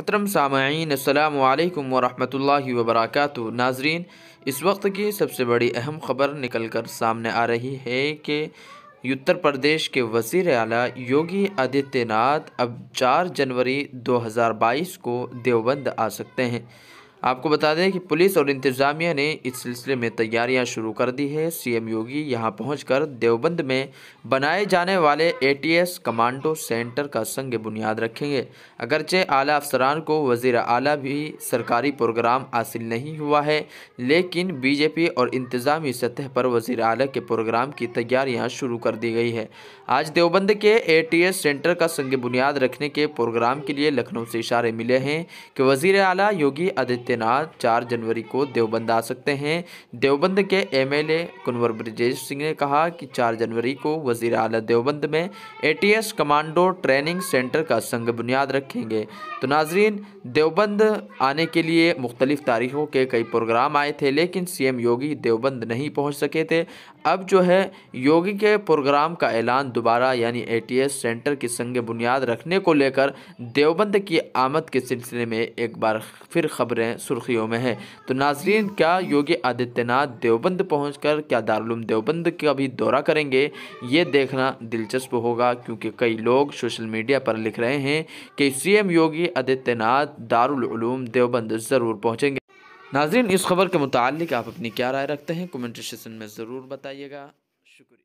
अतरम सामीन अल्लाम वरहमल वर्क नाजरीन इस वक्त की सबसे बड़ी अहम खबर निकल कर सामने आ रही है कि उत्तर प्रदेश के वज़ी अला योगी आदित्यनाथ अब 4 जनवरी 2022 को देवबंद आ सकते हैं आपको बता दें कि पुलिस और इंतज़ामिया ने इस सिलसिले में तैयारियां शुरू कर दी है सीएम योगी यहां पहुंचकर देवबंद में बनाए जाने वाले एटीएस कमांडो सेंटर का संग बुनियाद रखेंगे अगरचे आला अफसरान को वजीर आला भी सरकारी प्रोग्राम हासिल नहीं हुआ है लेकिन बीजेपी और इंतज़ामी सतह पर वजीर अला के प्रोग्राम की तैयारियाँ शुरू कर दी गई है आज देवबंद के ए सेंटर का संग बुनियाद रखने के प्रोग्राम के लिए लखनऊ से इशारे मिले हैं कि वजीर अला योगी आदित्य आदित्यनाथ चार जनवरी को देवबंद आ सकते हैं देवबंद के एमएलए कुंवर ब्रजेश सिंह ने कहा कि चार जनवरी को वजीर अला देवबंद में एटीएस कमांडो ट्रेनिंग सेंटर का संग बुनियाद रखेंगे तो नाजरीन देवबंद आने के लिए मुख्तलिफ तारीखों के कई प्रोग्राम आए थे लेकिन सीएम योगी देवबंद नहीं पहुँच सके थे अब जो है योगी के प्रोग्राम का ऐलान दोबारा यानी एटीएस सेंटर की संग बुनियाद रखने को लेकर देवबंद की आमद के सिलसिले में एक बार फिर खबरें सुर्खियों में हैं तो नाजरीन क्या योगी आदित्यनाथ देवबंद पहुंचकर क्या दारुलूम देवबंद का भी दौरा करेंगे ये देखना दिलचस्प होगा क्योंकि कई लोग सोशल मीडिया पर लिख रहे हैं कि सी योगी आदित्यनाथ दारुलूम देवबंद ज़रूर पहुँचेंगे नाजरीन इस खबर के मुतालिक आप अपनी क्या राय रखते हैं कमेंट सेशन में ज़रूर बताइएगा शुक्रिया